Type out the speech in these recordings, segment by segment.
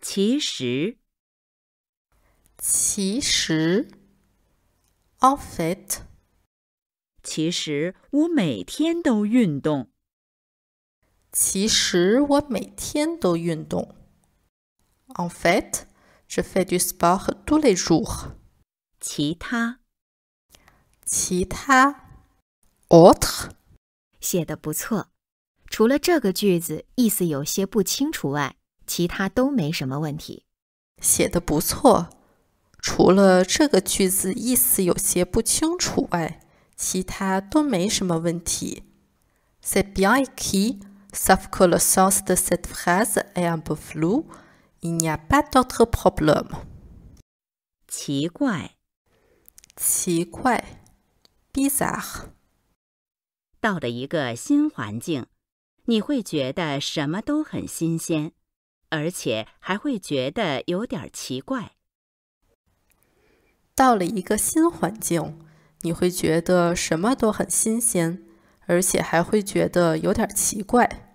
其实，其实 o f i t 其实我每天都运动。其实我每天都运动。en fait，je fais du sport tous les jours。其他，其他，autre，写的不错，除了这个句子意思有些不清楚外。其他都没什么问题，写的不错，除了这个句子意思有些不清楚外，其他都没什么问题。C'est bien écrit, sauf que le sens de cette phrase est un peu flou. Il n'y a pas d'autres p r o b l è m e 奇怪，奇怪，bizarre。到了一个新环境，你会觉得什么都很新鲜。而且还会觉得有点奇怪。到了一个新环境，你会觉得什么都很新鲜，而且还会觉得有点奇怪。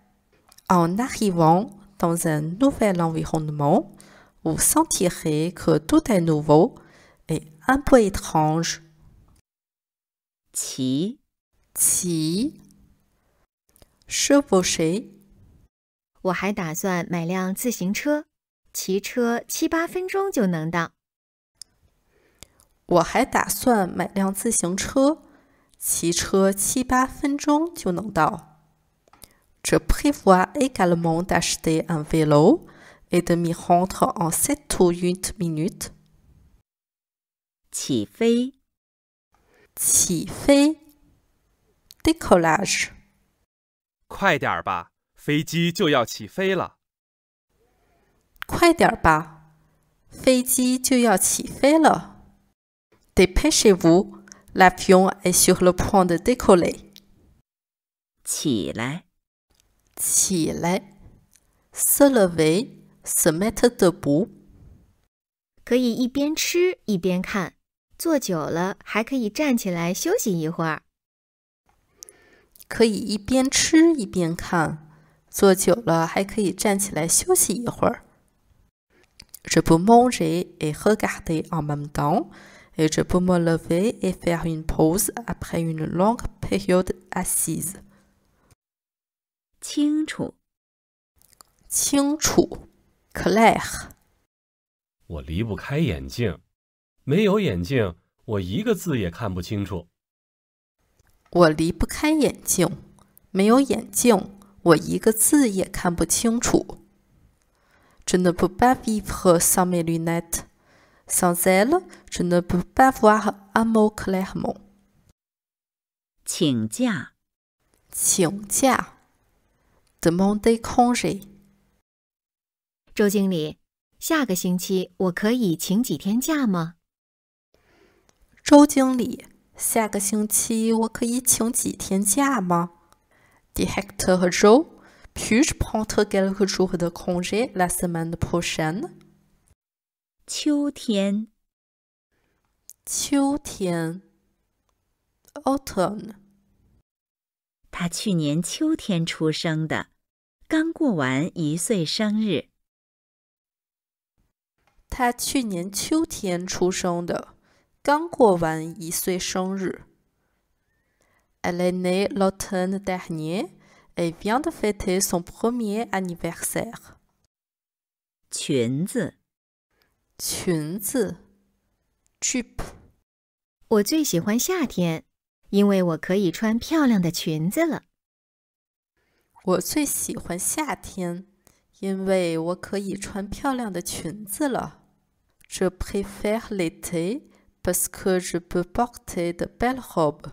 Oh, n'avez-vous dans un nouvel environnement, vous sentirez que tout est nouveau et un peu étrange. 骑骑，chevaucher。我还打算买辆自行车，骑车七八分钟就能到。我还打算买辆自行车，骑车七八分钟就能到。Je prévois également d'acheter un vélo et de m'y rendre en sept ou huit minutes。起飞，起飞，décollage。快点儿吧。飞机就要起飞了，快点儿吧！飞机就要起飞了。Dépêchez-vous, l'avion est sur le point de décoller。起来，起来，Se lever, se mettre debout。可以一边吃一边看，坐久了还可以站起来休息一会儿。可以一边吃一边看。坐久了还可以站起来休息一会儿。Je peux m'en même temps, peux relever et faire une pause après une longue période assise。清楚，清楚。clair。我离不开眼镜，没有眼镜，我一个字也看不清楚。我离不开眼镜，没有眼镜。我一个字也看不清楚。真的不办法和上面绿 net 了，真的不办法和按摩克莱和梦请假请假怎么得空谁？周经理，下个星期我可以请几天假吗？周经理，下个星期我可以请几天假吗？Di Hector e Joe puis-je prendre quelques jours de congé la semaine prochaine？秋天，秋天，Autumn。他去年秋天出生的，刚过完一岁生日。他去年秋天出生的，刚过完一岁生日。Elle est née l'automne dernier et vient de fêter son premier anniversaire. Je préfère l'été parce que je peux porter de belles robes.